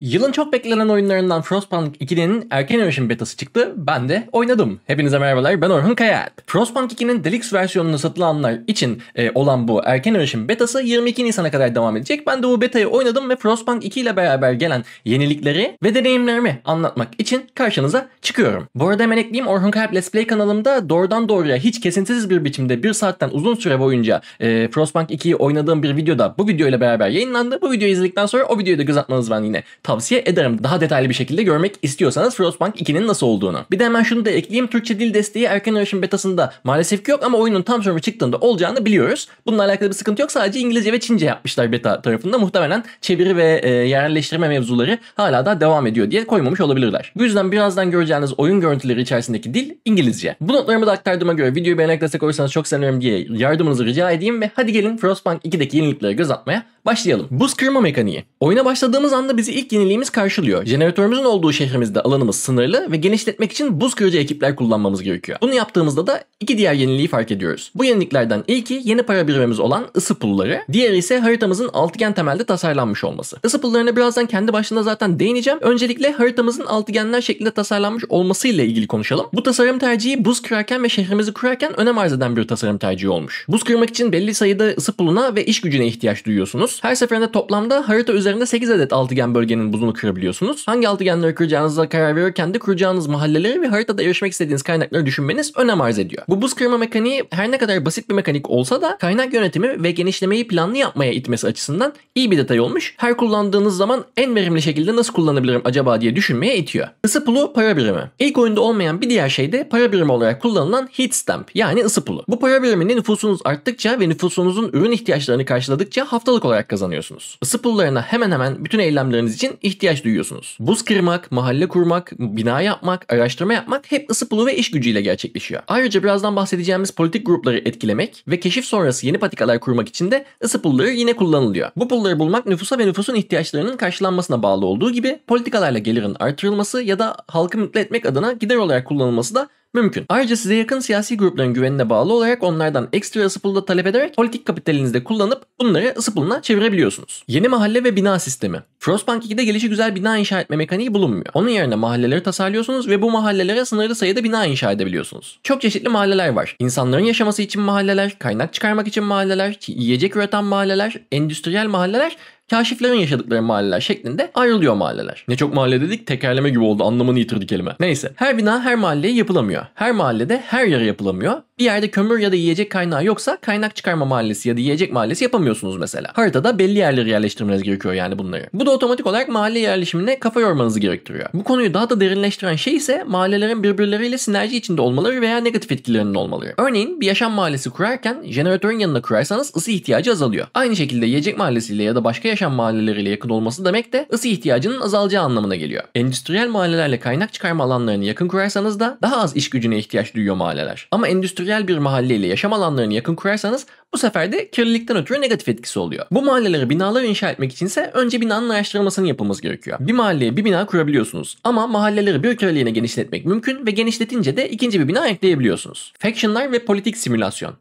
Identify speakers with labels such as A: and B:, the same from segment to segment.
A: Yılın çok beklenen oyunlarından Frostpunk 2'nin erken erişim betası çıktı. Ben de oynadım. Hepinize merhabalar ben Orhun Kayal. Frostpunk 2'nin deluxe versiyonunu satılanlar için e, olan bu erken erişim betası 22 Nisan'a kadar devam edecek. Ben de bu betayı oynadım ve Frostpunk 2 ile beraber gelen yenilikleri ve deneyimlerimi anlatmak için karşınıza çıkıyorum. Bu arada hemen ekleyeyim Orhun Kayal Let's Play kanalımda doğrudan doğruya hiç kesintisiz bir biçimde bir saatten uzun süre boyunca e, Frostpunk 2'yi oynadığım bir videoda bu videoyla beraber yayınlandı. Bu videoyu izledikten sonra o videoyu da göz atmanızı ben yine tavsiye ederim daha detaylı bir şekilde görmek istiyorsanız Frostpunk 2'nin nasıl olduğunu. Bir de hemen şunu da ekleyeyim. Türkçe dil desteği erken erişim betasında maalesef ki yok ama oyunun tam sonra çıktığında olacağını biliyoruz. Bununla alakalı bir sıkıntı yok. Sadece İngilizce ve Çince yapmışlar beta tarafında. Muhtemelen çeviri ve e, yerleştirme mevzuları hala da devam ediyor diye koymamış olabilirler. Bu yüzden birazdan göreceğiniz oyun görüntüleri içerisindeki dil İngilizce. Bu notlarımı da aktardığıma göre videoyu beğenerek destek olursanız çok sevinirim diye yardımınızı rica edeyim ve hadi gelin Frostpunk 2'deki yeniliklere göz atmaya Başlayalım. Buz kırma mekaniği. Oyuna başladığımız anda bizi ilk yeniliğimiz karşılıyor. Jeneratörümüzün olduğu şehrimizde alanımız sınırlı ve genişletmek için buz kırıcı ekipler kullanmamız gerekiyor. Bunu yaptığımızda da iki diğer yeniliği fark ediyoruz. Bu yeniliklerden ilki yeni para birimimiz olan ısı pulları, diğeri ise haritamızın altıgen temelde tasarlanmış olması. Isı pullarına birazdan kendi başına zaten değineceğim. Öncelikle haritamızın altıgenler şeklinde tasarlanmış olmasıyla ilgili konuşalım. Bu tasarım tercihi buz kırarken ve şehrimizi kurarken önem arz eden bir tasarım tercihi olmuş. Buz kırmak için belli sayıda ısı puluna ve iş gücüne ihtiyaç duyuyorsunuz. Her seferinde toplamda harita üzerinde 8 adet altıgen bölgenin buzunu kırabiliyorsunuz. Hangi altıgenleri kıracağınıza karar verirken de kuracağınız mahalleleri ve haritada erişmek istediğiniz kaynakları düşünmeniz önem arz ediyor. Bu buz kırma mekaniği her ne kadar basit bir mekanik olsa da kaynak yönetimi ve genişlemeyi planlı yapmaya itmesi açısından iyi bir detay olmuş. Her kullandığınız zaman en verimli şekilde nasıl kullanabilirim acaba diye düşünmeye itiyor. Isı pulu para birimi. İlk oyunda olmayan bir diğer şey de para birimi olarak kullanılan heat stamp yani ısı pulu. Bu para biriminin nüfusunuz arttıkça ve nüfusunuzun ürün ihtiyaçlarını karşıladıkça haftalık olarak olarak kazanıyorsunuz. Isı pullarına hemen hemen bütün eylemleriniz için ihtiyaç duyuyorsunuz. Buz kırmak, mahalle kurmak, bina yapmak, araştırma yapmak hep ısı pulu ve iş gücüyle gerçekleşiyor. Ayrıca birazdan bahsedeceğimiz politik grupları etkilemek ve keşif sonrası yeni patikalar kurmak için de ısı pulları yine kullanılıyor. Bu pulları bulmak nüfusa ve nüfusun ihtiyaçlarının karşılanmasına bağlı olduğu gibi politikalarla gelirin artırılması ya da halkı mutlu etmek adına gider olarak kullanılması da mümkün. Ayrıca size yakın siyasi grupların güvenine bağlı olarak onlardan ekstra ısı da talep ederek politik kapitalinizde kullanıp bunları ısı puluna çevirebiliyorsunuz. Yeni mahalle ve bina sistemi. Frostpunk 2'de gelişi güzel bina inşa etme mekaniği bulunmuyor. Onun yerine mahalleleri tasarlıyorsunuz ve bu mahallelere sınırlı sayıda bina inşa edebiliyorsunuz. Çok çeşitli mahalleler var. İnsanların yaşaması için mahalleler, kaynak çıkarmak için mahalleler, yiyecek üreten mahalleler, endüstriyel mahalleler kaşiflerin yaşadıkları mahalleler şeklinde ayrılıyor mahalleler. Ne çok mahalle dedik tekerleme gibi oldu anlamını yitirdi kelime. Neyse her bina her mahalleye yapılamıyor. Her mahallede her yere yapılamıyor bir yerde kömür ya da yiyecek kaynağı yoksa kaynak çıkarma mahallesi ya da yiyecek mahallesi yapamıyorsunuz mesela. Haritada belli yerleri yerleştirmeniz gerekiyor yani bunları. Bu da otomatik olarak mahalle yerleşimine kafa yormanızı gerektiriyor. Bu konuyu daha da derinleştiren şey ise mahallelerin birbirleriyle sinerji içinde olmaları veya negatif etkilerinin olmaları. Örneğin bir yaşam mahallesi kurarken jeneratörün yanına kurarsanız ısı ihtiyacı azalıyor. Aynı şekilde yiyecek mahallesiyle ya da başka yaşam mahalleleriyle yakın olması demek de ısı ihtiyacının azalacağı anlamına geliyor. Endüstriyel mahallelerle kaynak çıkarma alanlarını yakın kurarsanız da daha az iş gücüne ihtiyaç duyuyor mahalleler. Ama endüstri endüstriyel bir mahalleyle yaşam alanlarını yakın kurarsanız bu sefer de kirlilikten ötürü negatif etkisi oluyor. Bu mahallelere binalar inşa etmek içinse önce binanın araştırılmasını yapılması gerekiyor. Bir mahalleye bir bina kurabiliyorsunuz ama mahalleleri bir köleliğine genişletmek mümkün ve genişletince de ikinci bir bina ekleyebiliyorsunuz. Factionlar ve politik simülasyon.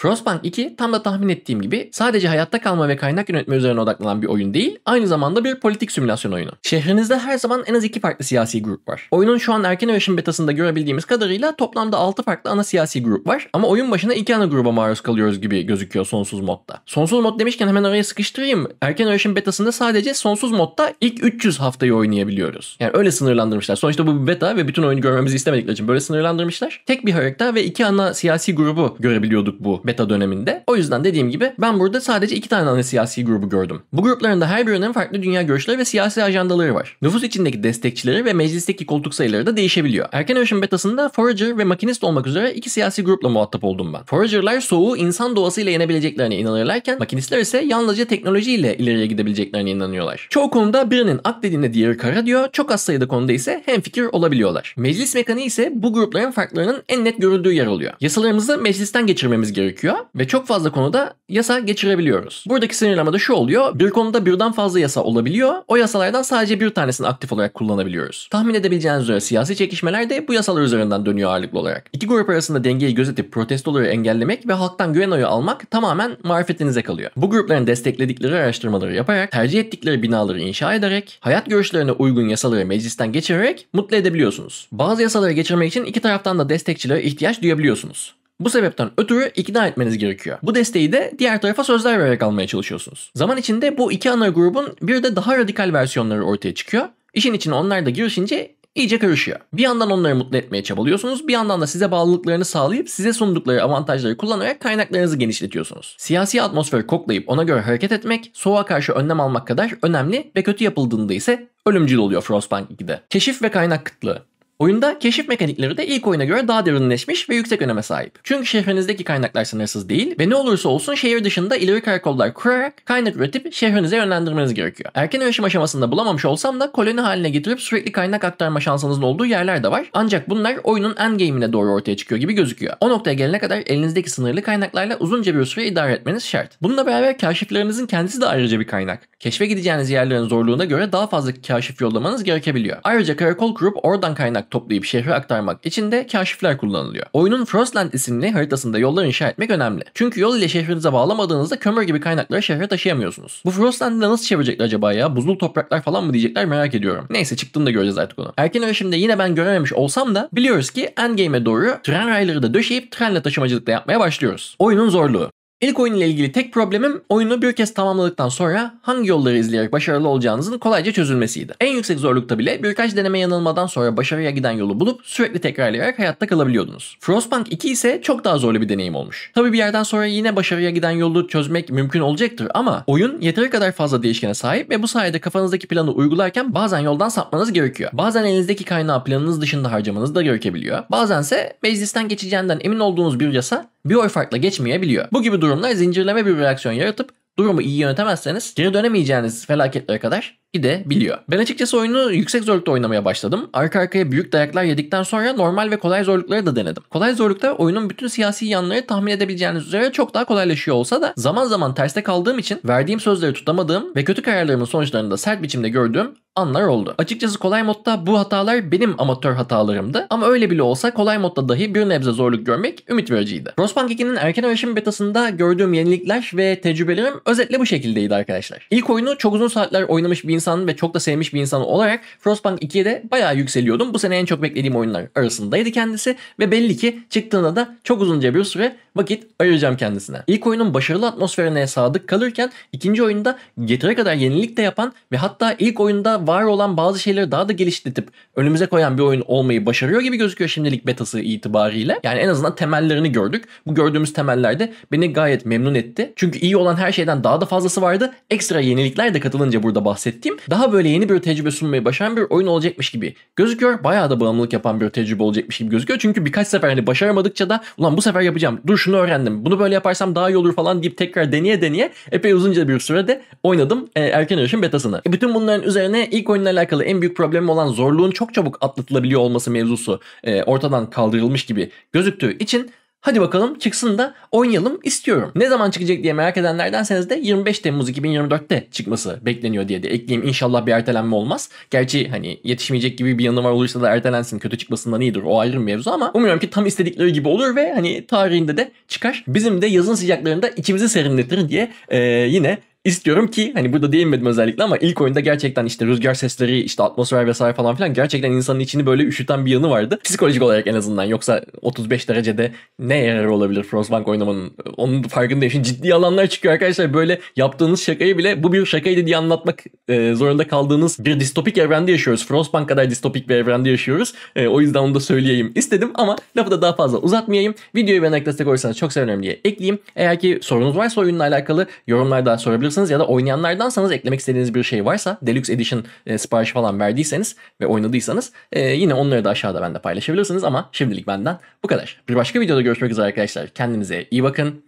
A: Frostpunk 2 tam da tahmin ettiğim gibi sadece hayatta kalma ve kaynak yönetme üzerine odaklanan bir oyun değil, aynı zamanda bir politik simülasyon oyunu. Şehrinizde her zaman en az iki farklı siyasi grup var. Oyunun şu an erken erişim betasında görebildiğimiz kadarıyla toplamda 6 farklı ana siyasi grup var ama oyun başına iki ana gruba maruz kalıyoruz gibi gözüküyor sonsuz modda. Sonsuz mod demişken hemen oraya sıkıştırayım. Erken erişim betasında sadece sonsuz modda ilk 300 haftayı oynayabiliyoruz. Yani öyle sınırlandırmışlar. Sonuçta bu bir beta ve bütün oyunu görmemizi istemedikleri için böyle sınırlandırmışlar. Tek bir harekta ve iki ana siyasi grubu görebiliyorduk bu beta döneminde. O yüzden dediğim gibi ben burada sadece iki tane ana siyasi grubu gördüm. Bu grupların da her birinin farklı dünya görüşleri ve siyasi ajandaları var. Nüfus içindeki destekçileri ve meclisteki koltuk sayıları da değişebiliyor. Erken erişim betasında Forager ve Makinist olmak üzere iki siyasi grupla muhatap oldum ben. Forager'lar soğuğu insan doğasıyla yenebileceklerine inanırlarken makinistler ise yalnızca teknolojiyle ileriye gidebileceklerine inanıyorlar. Çoğu konuda birinin ak dediğinde diğeri kara diyor, çok az sayıda konuda ise hemfikir olabiliyorlar. Meclis mekaniği ise bu grupların farklarının en net görüldüğü yer oluyor. Yasalarımızı meclisten geçirmemiz gerekiyor gerekiyor ve çok fazla konuda yasa geçirebiliyoruz. Buradaki sınırlama da şu oluyor. Bir konuda birden fazla yasa olabiliyor. O yasalardan sadece bir tanesini aktif olarak kullanabiliyoruz. Tahmin edebileceğiniz üzere siyasi çekişmeler de bu yasalar üzerinden dönüyor ağırlıklı olarak. İki grup arasında dengeyi gözetip protestoları engellemek ve halktan güven oyu almak tamamen marifetinize kalıyor. Bu grupların destekledikleri araştırmaları yaparak, tercih ettikleri binaları inşa ederek, hayat görüşlerine uygun yasaları meclisten geçirerek mutlu edebiliyorsunuz. Bazı yasaları geçirmek için iki taraftan da destekçilere ihtiyaç duyabiliyorsunuz. Bu sebepten ötürü ikna etmeniz gerekiyor. Bu desteği de diğer tarafa sözler vererek almaya çalışıyorsunuz. Zaman içinde bu iki ana grubun bir de daha radikal versiyonları ortaya çıkıyor. İşin içine onlar da girişince iyice karışıyor. Bir yandan onları mutlu etmeye çabalıyorsunuz, bir yandan da size bağlılıklarını sağlayıp size sundukları avantajları kullanarak kaynaklarınızı genişletiyorsunuz. Siyasi atmosferi koklayıp ona göre hareket etmek, soğuğa karşı önlem almak kadar önemli ve kötü yapıldığında ise ölümcül oluyor Frostpunk 2'de. Keşif ve kaynak kıtlığı. Oyunda keşif mekanikleri de ilk oyuna göre daha derinleşmiş ve yüksek öneme sahip. Çünkü şehrinizdeki kaynaklar sınırsız değil ve ne olursa olsun şehir dışında ileri karakollar kurarak kaynak üretip şehrinize yönlendirmeniz gerekiyor. Erken erişim aşamasında bulamamış olsam da koloni haline getirip sürekli kaynak aktarma şansınızın olduğu yerler de var. Ancak bunlar oyunun endgame'ine doğru ortaya çıkıyor gibi gözüküyor. O noktaya gelene kadar elinizdeki sınırlı kaynaklarla uzunca bir süre idare etmeniz şart. Bununla beraber kaşiflerinizin kendisi de ayrıca bir kaynak. Keşfe gideceğiniz yerlerin zorluğuna göre daha fazla kaşif yollamanız gerekebiliyor. Ayrıca karakol kurup oradan kaynak toplayıp şehre aktarmak için de kaşifler kullanılıyor. Oyunun Frostland isimli haritasında yollar inşa etmek önemli. Çünkü yol ile şehrinize bağlamadığınızda kömür gibi kaynakları şehre taşıyamıyorsunuz. Bu Frostland'ı nasıl çevirecekler acaba ya? buzlu topraklar falan mı diyecekler merak ediyorum. Neyse çıktığında göreceğiz artık onu. Erken erişimde yine ben görememiş olsam da biliyoruz ki endgame'e doğru tren rayları da döşeyip trenle taşımacılık da yapmaya başlıyoruz. Oyunun zorluğu. İlk oyun ile ilgili tek problemim oyunu bir kez tamamladıktan sonra hangi yolları izleyerek başarılı olacağınızın kolayca çözülmesiydi. En yüksek zorlukta bile birkaç deneme yanılmadan sonra başarıya giden yolu bulup sürekli tekrarlayarak hayatta kalabiliyordunuz. Frostpunk 2 ise çok daha zorlu bir deneyim olmuş. Tabi bir yerden sonra yine başarıya giden yolu çözmek mümkün olacaktır ama oyun yeteri kadar fazla değişkene sahip ve bu sayede kafanızdaki planı uygularken bazen yoldan sapmanız gerekiyor. Bazen elinizdeki kaynağı planınız dışında harcamanız da gerekebiliyor. Bazense meclisten geçeceğinden emin olduğunuz bir yasa bir oy farkla geçmeyebiliyor. Bu gibi durumlar zincirleme bir reaksiyon yaratıp durumu iyi yönetemezseniz geri dönemeyeceğiniz felaketlere kadar gidebiliyor. Ben açıkçası oyunu yüksek zorlukta oynamaya başladım. Arka arkaya büyük dayaklar yedikten sonra normal ve kolay zorlukları da denedim. Kolay zorlukta oyunun bütün siyasi yanları tahmin edebileceğiniz üzere çok daha kolaylaşıyor olsa da zaman zaman terste kaldığım için verdiğim sözleri tutamadığım ve kötü kararlarımın sonuçlarını da sert biçimde gördüğüm anlar oldu. Açıkçası kolay modda bu hatalar benim amatör hatalarımdı ama öyle bile olsa kolay modda dahi bir nebze zorluk görmek ümit vericiydi. Frostpunk 2'nin erken erişim betasında gördüğüm yenilikler ve tecrübelerim özetle bu şekildeydi arkadaşlar. İlk oyunu çok uzun saatler oynamış bir insan ve çok da sevmiş bir insan olarak Frostpunk 2'ye de bayağı yükseliyordum. Bu sene en çok beklediğim oyunlar arasındaydı kendisi ve belli ki çıktığında da çok uzunca bir süre vakit ayıracağım kendisine. İlk oyunun başarılı atmosferine sadık kalırken ikinci oyunda getire kadar yenilik de yapan ve hatta ilk oyunda var olan bazı şeyleri daha da geliştirip önümüze koyan bir oyun olmayı başarıyor gibi gözüküyor şimdilik betası itibariyle. Yani en azından temellerini gördük. Bu gördüğümüz temellerde beni gayet memnun etti. Çünkü iyi olan her şeyden daha da fazlası vardı. Ekstra yenilikler de katılınca burada bahsettiğim bakayım daha böyle yeni bir tecrübe sunmayı başaran bir oyun olacakmış gibi gözüküyor. Bayağı da bağımlılık yapan bir tecrübe olacakmış gibi gözüküyor. Çünkü birkaç sefer hani başaramadıkça da ulan bu sefer yapacağım. Dur şunu öğrendim. Bunu böyle yaparsam daha iyi olur falan deyip tekrar deneye deneye epey uzunca bir sürede oynadım e, erken erişim betasını. E, bütün bunların üzerine ilk oyunla alakalı en büyük problemim olan zorluğun çok çabuk atlatılabiliyor olması mevzusu e, ortadan kaldırılmış gibi gözüktüğü için Hadi bakalım çıksın da oynayalım istiyorum. Ne zaman çıkacak diye merak edenlerdenseniz de 25 Temmuz 2024'te çıkması bekleniyor diye de ekleyeyim. İnşallah bir ertelenme olmaz. Gerçi hani yetişmeyecek gibi bir yanı var olursa da ertelensin. Kötü çıkmasından iyidir. O ayrı bir mevzu ama umuyorum ki tam istedikleri gibi olur ve hani tarihinde de çıkar. Bizim de yazın sıcaklarında içimizi serinletir diye e, yine istiyorum ki hani burada değinmedim özellikle ama ilk oyunda gerçekten işte rüzgar sesleri işte atmosfer vesaire falan filan gerçekten insanın içini böyle üşüten bir yanı vardı. Psikolojik olarak en azından yoksa 35 derecede ne yararı olabilir Frostbank oynamanın onun farkındayım. Şimdi ciddi alanlar çıkıyor arkadaşlar böyle yaptığınız şakayı bile bu bir şakaydı diye anlatmak e, zorunda kaldığınız bir distopik evrende yaşıyoruz. Frostbank kadar distopik bir evrende yaşıyoruz. E, o yüzden onu da söyleyeyim istedim ama lafı da daha fazla uzatmayayım. Videoyu beğenerek destek olursanız çok sevinirim diye ekleyeyim. Eğer ki sorunuz varsa oyunla alakalı yorumlarda sorabilirsiniz oynuyorsanız ya da oynayanlardansanız eklemek istediğiniz bir şey varsa Deluxe Edition e, siparişi falan verdiyseniz ve oynadıysanız e, yine onları da aşağıda bende paylaşabilirsiniz ama şimdilik benden bu kadar. Bir başka videoda görüşmek üzere arkadaşlar. Kendinize iyi bakın.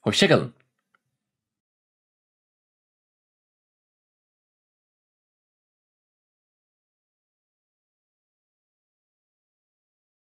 A: Hoşçakalın.